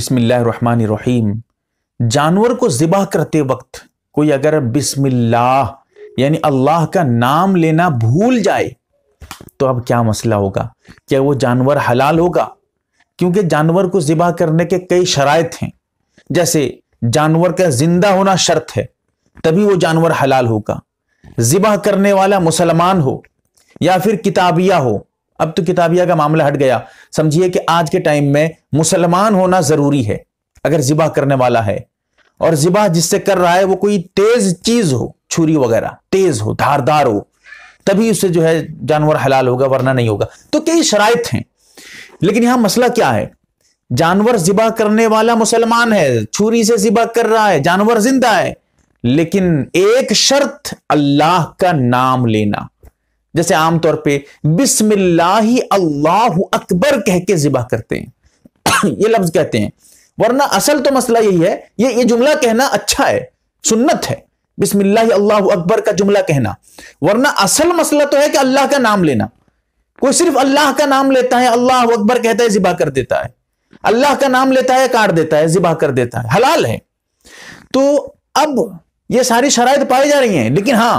बिसमीम जानवर को ज़िबा करते वक्त कोई अगर बिस्मिल्लाह यानी अल्लाह का नाम लेना भूल जाए तो अब क्या मसला होगा क्या वो जानवर हलाल होगा क्योंकि जानवर को ज़िबा करने के कई शरात हैं जैसे जानवर का जिंदा होना शर्त है तभी वो जानवर हलाल होगा ज़िबा करने वाला मुसलमान हो या फिर किताबिया हो अब तो किताबिया का मामला हट गया समझिए कि आज के टाइम में मुसलमान होना जरूरी है अगर जिबा करने वाला है और जिबा जिससे कर रहा है वो कोई तेज चीज हो छुरी वगैरह तेज हो धारदार हो तभी उससे जो है जानवर हलाल होगा वरना नहीं होगा तो कई शराय हैं लेकिन यहां मसला क्या है जानवर जिबा करने वाला मुसलमान है छुरी से जिबा कर रहा है जानवर जिंदा है लेकिन एक शर्त अल्लाह का नाम लेना जैसे आमतौर पर बिस्मिल्लाह अल्लाह अकबर कह के जिबा करते हैं ये लफ्ज कहते हैं वरना असल तो मसला यही है ये ये जुमला कहना अच्छा है सुन्नत है बिस्मिल्लाह अल्लाह अकबर का जुमला कहना वरना असल मसला तो है कि अल्लाह का नाम लेना कोई सिर्फ अल्लाह का नाम लेता है अल्लाह अकबर कहता है जिबा कर देता है अल्लाह का नाम लेता है काट देता है जिबा कर देता है हलाल है तो अब ये सारी शराय पाई जा रही हैं लेकिन हाँ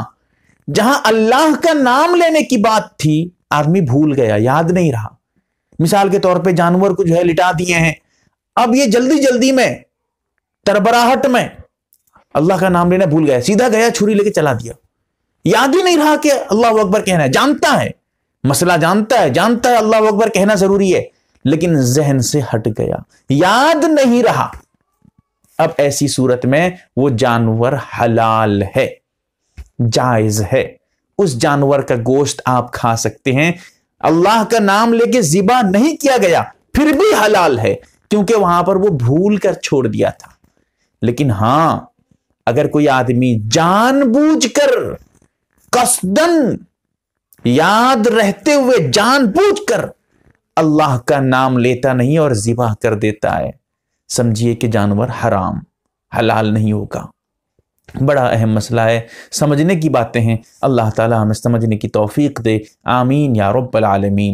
जहां अल्लाह का नाम लेने की बात थी आदमी भूल गया याद नहीं रहा मिसाल के तौर पे जानवर को जो है लिटा दिए हैं अब ये जल्दी जल्दी में तरबराहट में अल्लाह का नाम लेना भूल गया सीधा गया छुरी लेके चला दिया याद ही नहीं रहा कि अल्लाह अकबर कहना है जानता है मसला जानता है जानता है अल्लाह अकबर कहना जरूरी है लेकिन जहन से हट गया याद नहीं रहा अब ऐसी सूरत में वो जानवर हलाल है जायज है उस जानवर का गोश्त आप खा सकते हैं अल्लाह का नाम लेके जिबा नहीं किया गया फिर भी हलाल है क्योंकि वहां पर वो भूल कर छोड़ दिया था लेकिन हां अगर कोई आदमी जानबूझकर कसदन याद रहते हुए जानबूझकर अल्लाह का नाम लेता नहीं और जिबा कर देता है समझिए कि जानवर हराम हलाल नहीं होगा बड़ा अहम मसला है समझने की बातें हैं अल्लाह ताला हमें समझने की तौफीक दे आमीन या रब्बल आलमीन